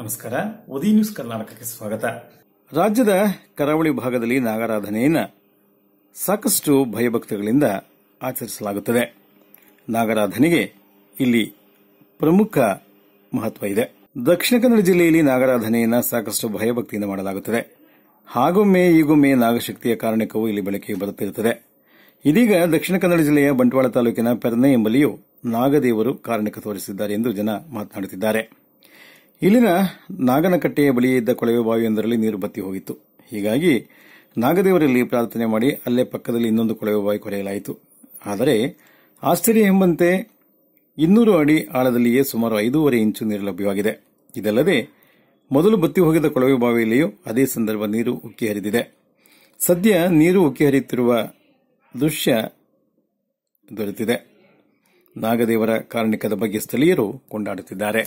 ನಮಸ್ಕಾರ ಒದಿ ನ್ಯೂಸ್ ಕರ್ನಾಟಕಕ್ಕೆ ಸ್ವಾಗತ ರಾಜ್ಯದ ಕರಾವಳಿ ಭಾಗದಲ್ಲಿ ನಾಗರಾಧನೆಯನ್ನು ಸಾಕಷ್ಟು ಭಯಭಕ್ತಿಗಳಿಂದ ಆಚರಿಸಲಾಗುತ್ತದೆ ನಾಗರಾಧನೆಗೆ ಇಲ್ಲಿ ಪ್ರಮುಖ ಮಹತ್ವ ಇದೆ ದಕ್ಷಿಣ ಕನ್ನಡ ಜಿಲ್ಲೆಯಲ್ಲಿ ನಾಗರಾಧನೆಯನ್ನು ಸಾಕಷ್ಟು ಭಯಭಕ್ತಿಯಿಂದ ಮಾಡಲಾಗುತ್ತದೆ ಹಾಗೊಮ್ಮೆ ಈಗೊಮ್ಮೆ ನಾಗಶಕ್ತಿಯ ಕಾರಣಕ್ಕೂ ಇಲ್ಲಿ ಬೆಳಕಿಗೆ ಬರುತ್ತಿರುತ್ತದೆ ಇದೀಗ ದಕ್ಷಿಣ ಕನ್ನಡ ಜಿಲ್ಲೆಯ ಬಂಟ್ವಾಳ ತಾಲೂಕಿನ ಪೆರ್ನೆ ಎಂಬಲ್ಲಿಯೂ ನಾಗದೇವರು ಕಾರಣಿಕ ತೋರಿಸಿದ್ದಾರೆ ಎಂದು ಜನ ಮಾತನಾಡುತ್ತಿದ್ದಾರೆ ಇಲ್ಲಿನ ನಾಗನಕಟ್ಟೆಯ ಬಳಿಯೇ ಇದ್ದ ಕೊಳವೆ ಬಾವಿಯೊಂದರಲ್ಲಿ ನೀರು ಬತ್ತಿ ಹೋಗಿತ್ತು ಹೀಗಾಗಿ ನಾಗದೇವರಲ್ಲಿ ಪ್ರಾರ್ಥನೆ ಮಾಡಿ ಅಲ್ಲೇ ಪಕ್ಕದಲ್ಲಿ ಇನ್ನೊಂದು ಕೊಳವೆ ಬಾವಿ ಕೊರೆಯಲಾಯಿತು ಆದರೆ ಆಶ್ಚರ್ಯ ಎಂಬಂತೆ ಇನ್ನೂರು ಅಡಿ ಆಳದಲ್ಲಿಯೇ ಸುಮಾರು ಐದೂವರೆ ಇಂಚು ನೀರು ಲಭ್ಯವಾಗಿದೆ ಇದಲ್ಲದೆ ಮೊದಲು ಬತ್ತಿ ಹೋಗಿದ್ದ ಕೊಳವೆ ಬಾವಿಯಲ್ಲಿಯೂ ಅದೇ ಸಂದರ್ಭ ನೀರು ಉಕ್ಕಿ ಹರಿದಿದೆ ಸದ್ಯ ನೀರು ಉಕ್ಕಿ ಹರಿಯುತ್ತಿರುವ ದೃಶ್ಯ ದೊರೆತಿದೆ ನಾಗದೇವರ ಕಾರಣಿಕದ ಬಗ್ಗೆ ಸ್ಥಳೀಯರು ಕೊಂಡಾಡುತ್ತಿದ್ದಾರೆ